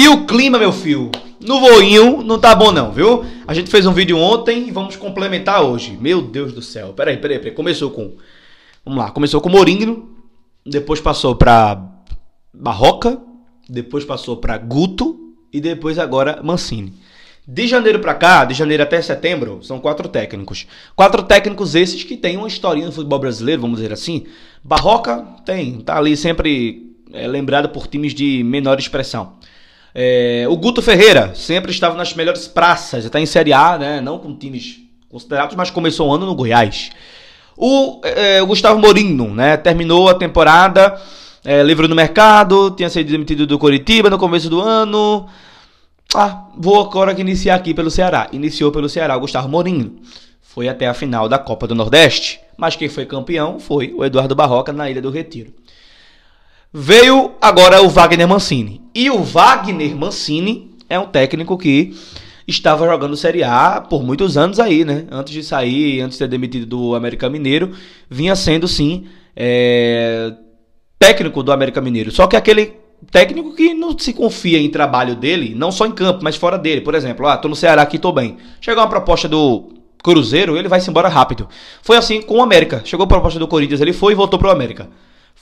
E o clima, meu filho? No voinho não tá bom não, viu? A gente fez um vídeo ontem e vamos complementar hoje. Meu Deus do céu. Peraí, peraí, peraí. Começou com... Vamos lá. Começou com Mourinho, Depois passou pra Barroca. Depois passou pra Guto. E depois agora Mancini. De janeiro para cá, de janeiro até setembro, são quatro técnicos. Quatro técnicos esses que têm uma historinha no futebol brasileiro, vamos dizer assim. Barroca tem, tá ali sempre é, lembrado por times de menor expressão. É, o Guto Ferreira sempre estava nas melhores praças, está em Série A, né? Não com times considerados, mas começou o ano no Goiás. O, é, é o Gustavo Morino, né? Terminou a temporada, é, livre no mercado, tinha sido demitido do Coritiba no começo do ano. Ah, vou agora iniciar aqui pelo Ceará. Iniciou pelo Ceará o Gustavo Morino. Foi até a final da Copa do Nordeste, mas quem foi campeão foi o Eduardo Barroca na Ilha do Retiro. Veio agora o Wagner Mancini. E o Wagner Mancini é um técnico que estava jogando Série A por muitos anos aí, né? Antes de sair, antes de ser demitido do América Mineiro, vinha sendo sim é... técnico do América Mineiro. Só que aquele técnico que não se confia em trabalho dele, não só em campo, mas fora dele. Por exemplo, ah, tô no Ceará aqui, tô bem. Chegou uma proposta do Cruzeiro, ele vai se embora rápido. Foi assim com o América. Chegou a proposta do Corinthians, ele foi e voltou pro América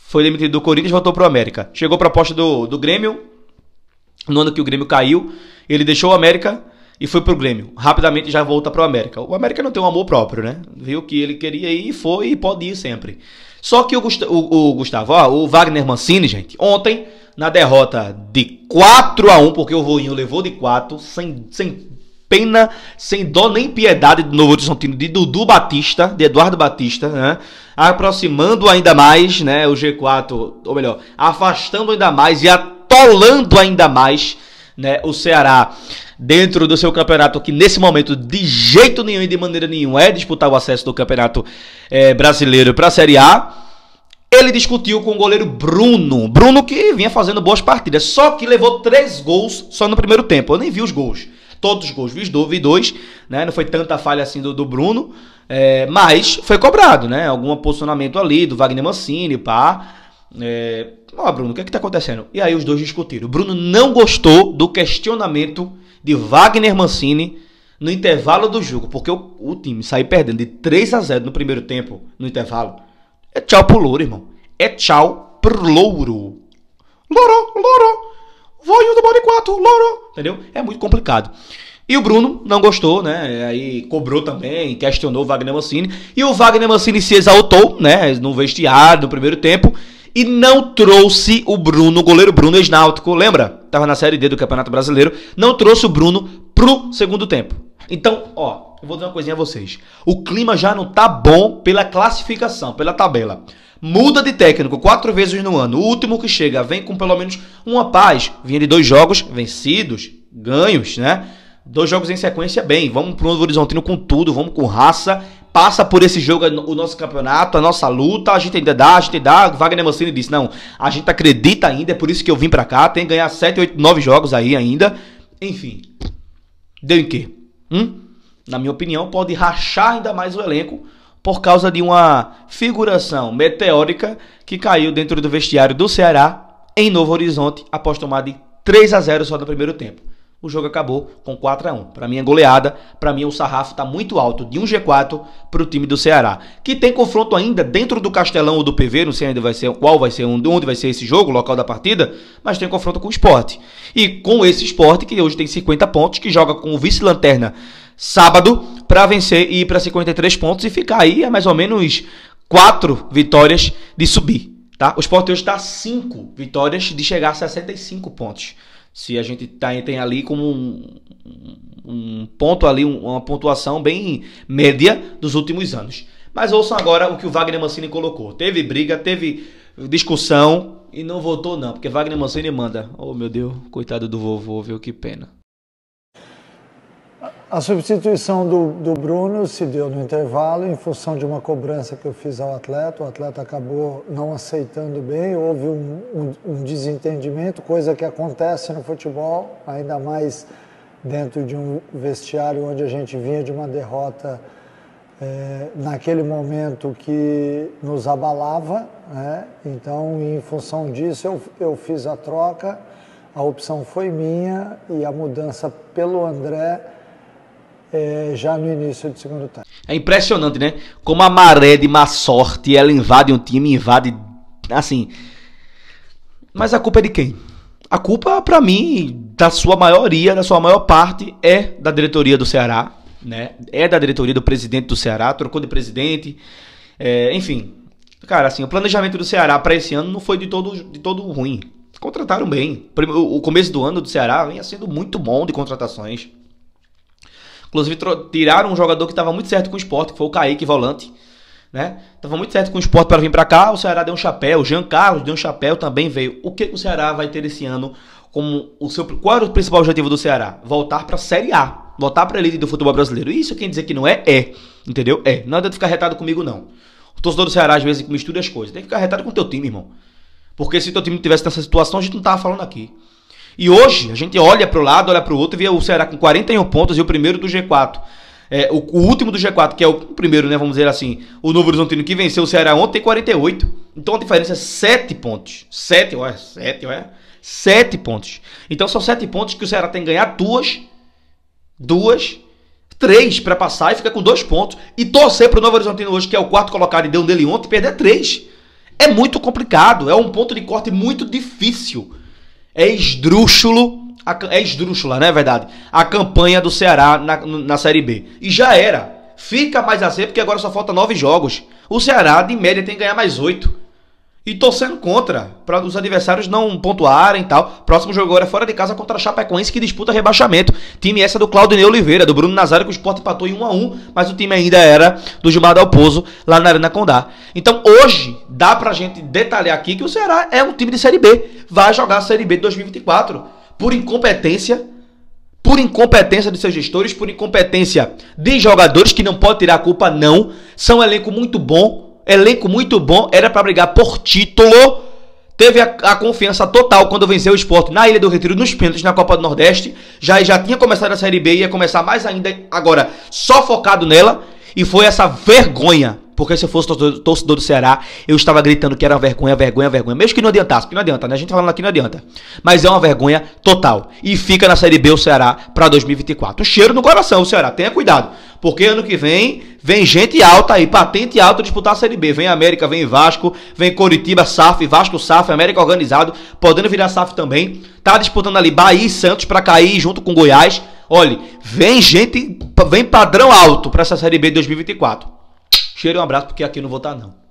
foi demitido do Corinthians e voltou pro América. Chegou proposta do, do Grêmio, no ano que o Grêmio caiu, ele deixou o América e foi pro Grêmio. Rapidamente já volta pro América. O América não tem um amor próprio, né? Viu que ele queria ir, foi e pode ir sempre. Só que o, Gust o, o Gustavo, ó, o Wagner Mancini, gente, ontem, na derrota de 4 a 1 porque o Roinho levou de 4, sem, sem pena sem dó nem piedade do Novo Horizontino de Dudu Batista, de Eduardo Batista, né? aproximando ainda mais né, o G4, ou melhor, afastando ainda mais e atolando ainda mais né, o Ceará dentro do seu campeonato, que nesse momento de jeito nenhum e de maneira nenhuma é disputar o acesso do campeonato é, brasileiro para a Série A. Ele discutiu com o goleiro Bruno. Bruno que vinha fazendo boas partidas. Só que levou três gols só no primeiro tempo. Eu nem vi os gols todos os gols vi dois, né? Não foi tanta falha assim do, do Bruno, é, mas foi cobrado, né? Algum posicionamento ali do Wagner Mancini, pá. É, ó, Bruno, o que é que tá acontecendo? E aí os dois discutiram. O Bruno não gostou do questionamento de Wagner Mancini no intervalo do jogo, porque o, o time saiu perdendo de 3 a 0 no primeiro tempo, no intervalo. É tchau pro louro, irmão. É tchau pro louro. Louro, louro vou em um do bode 4, louro, entendeu? É muito complicado. E o Bruno não gostou, né? Aí cobrou também, questionou o Wagner Mancini. E o Wagner Mancini se exaltou, né? No vestiário, no primeiro tempo. E não trouxe o Bruno, o goleiro Bruno Esnáutico, lembra? Tava na Série D do Campeonato Brasileiro. Não trouxe o Bruno pro segundo tempo. Então, ó, eu vou dizer uma coisinha a vocês. O clima já não tá bom pela classificação, pela tabela. Muda de técnico quatro vezes no ano. O último que chega vem com pelo menos uma paz. Vinha de dois jogos vencidos, ganhos, né? Dois jogos em sequência, bem. Vamos pro Novo Horizontino com tudo, vamos com raça. Passa por esse jogo é o nosso campeonato, a nossa luta. A gente ainda dá, a gente dá. Wagner Mancini disse: não, a gente acredita ainda, é por isso que eu vim pra cá. Tem que ganhar 7, 8, 9 jogos aí ainda. Enfim. Deu em quê? hum, na minha opinião, pode rachar ainda mais o elenco por causa de uma figuração meteórica que caiu dentro do vestiário do Ceará em Novo Horizonte após tomar de 3 a 0 só no primeiro tempo o jogo acabou com 4 a 1 Para mim é goleada, para mim o sarrafo está muito alto, de um G4 para o time do Ceará, que tem confronto ainda dentro do Castelão ou do PV, não sei ainda vai ser qual vai ser, onde vai ser esse jogo, o local da partida, mas tem confronto com o esporte. E com esse esporte, que hoje tem 50 pontos, que joga com o vice-lanterna sábado, para vencer e ir para 53 pontos e ficar aí a é mais ou menos 4 vitórias de subir. Tá? O Sport hoje está 5 vitórias de chegar a 65 pontos se a gente tá, tem ali como um, um ponto ali, uma pontuação bem média dos últimos anos. Mas ouçam agora o que o Wagner Mancini colocou. Teve briga, teve discussão e não votou não, porque Wagner Mancini manda. Oh meu Deus, coitado do vovô, viu que pena. A substituição do, do Bruno se deu no intervalo em função de uma cobrança que eu fiz ao atleta. O atleta acabou não aceitando bem, houve um, um, um desentendimento, coisa que acontece no futebol, ainda mais dentro de um vestiário onde a gente vinha de uma derrota é, naquele momento que nos abalava. Né? Então, em função disso, eu, eu fiz a troca, a opção foi minha e a mudança pelo André é, já no início do segundo tempo. É impressionante, né? Como a maré de má sorte ela invade um time, invade assim. Mas a culpa é de quem? A culpa, para mim, da sua maioria, da sua maior parte, é da diretoria do Ceará, né? É da diretoria do presidente do Ceará, trocou de presidente, é, enfim. Cara, assim, o planejamento do Ceará para esse ano não foi de todo, de todo ruim. Contrataram bem. O começo do ano do Ceará vinha sendo muito bom de contratações. Inclusive, tiraram um jogador que estava muito certo com o esporte, que foi o Kaique Volante. Né? Tava muito certo com o esporte para vir para cá. O Ceará deu um chapéu. O Jean Carlos deu um chapéu, também veio. O que o Ceará vai ter esse ano como o seu. Qual era o principal objetivo do Ceará? Voltar para a Série A. Voltar para a elite do futebol brasileiro. Isso quem dizer que não é, é. Entendeu? É. Não adianta ficar retado comigo, não. O torcedor do Ceará às vezes mistura as coisas. Tem que ficar retado com o teu time, irmão. Porque se teu time tivesse nessa situação, a gente não tava falando aqui. E hoje a gente olha para o lado, olha para o outro e vê o Ceará com 41 pontos e o primeiro do G4. É, o, o, último do G4, que é o primeiro, né? Vamos dizer assim, o Novo Horizontino que venceu o Ceará ontem tem 48. Então a diferença é 7 pontos. 7, olha, 7, olha. 7 pontos. Então são 7 pontos que o Ceará tem que ganhar duas. Duas. Três para passar e fica com dois pontos. E torcer para o Novo Horizontino hoje, que é o quarto colocado e deu um dele ontem, perder três. É muito complicado. É um ponto de corte muito difícil. É esdrúxulo. É esdrúxula, não é verdade? A campanha do Ceará na, na Série B. E já era. Fica mais a ser, porque agora só falta nove jogos. O Ceará, de média, tem que ganhar mais oito e torcendo contra, para os adversários não pontuarem e tal. Próximo jogo agora é fora de casa contra a Chapecoense, que disputa rebaixamento. Time essa do Claudinei Oliveira, do Bruno Nazário, que o Sport empatou em 1 a 1 mas o time ainda era do Gilmar Dalpozo, lá na Arena Condá. Então hoje, dá pra gente detalhar aqui que o Ceará é um time de Série B. Vai jogar a Série B de 2024 por incompetência, por incompetência de seus gestores, por incompetência de jogadores, que não pode tirar a culpa, não. São um elenco muito bom, elenco muito bom, era para brigar por título. Teve a, a, confiança total quando venceu o esporte na Ilha do Retiro, nos pênaltis na Copa do Nordeste. Já, já tinha começado a Série B, ia começar mais ainda agora, só focado nela. E foi essa vergonha porque se eu fosse torcedor, do Ceará, eu estava gritando que era uma vergonha, vergonha, vergonha. Mesmo que não adiantasse, porque não adianta, né? A gente tá falando aqui não adianta. Mas é uma vergonha total. E fica na Série B o Ceará para 2024. O cheiro no coração, o Ceará. Tenha cuidado. Porque ano que vem, vem gente alta aí, patente alta disputar a Série B. Vem América, vem Vasco, vem Coritiba, SAF, Vasco, SAF, América organizado, podendo virar SAF também. Tá disputando ali Bahia e Santos para cair junto com Goiás. Olha, vem gente, vem padrão alto para essa Série B de 2024. Cheiro e um abraço, porque aqui eu não vou estar, não.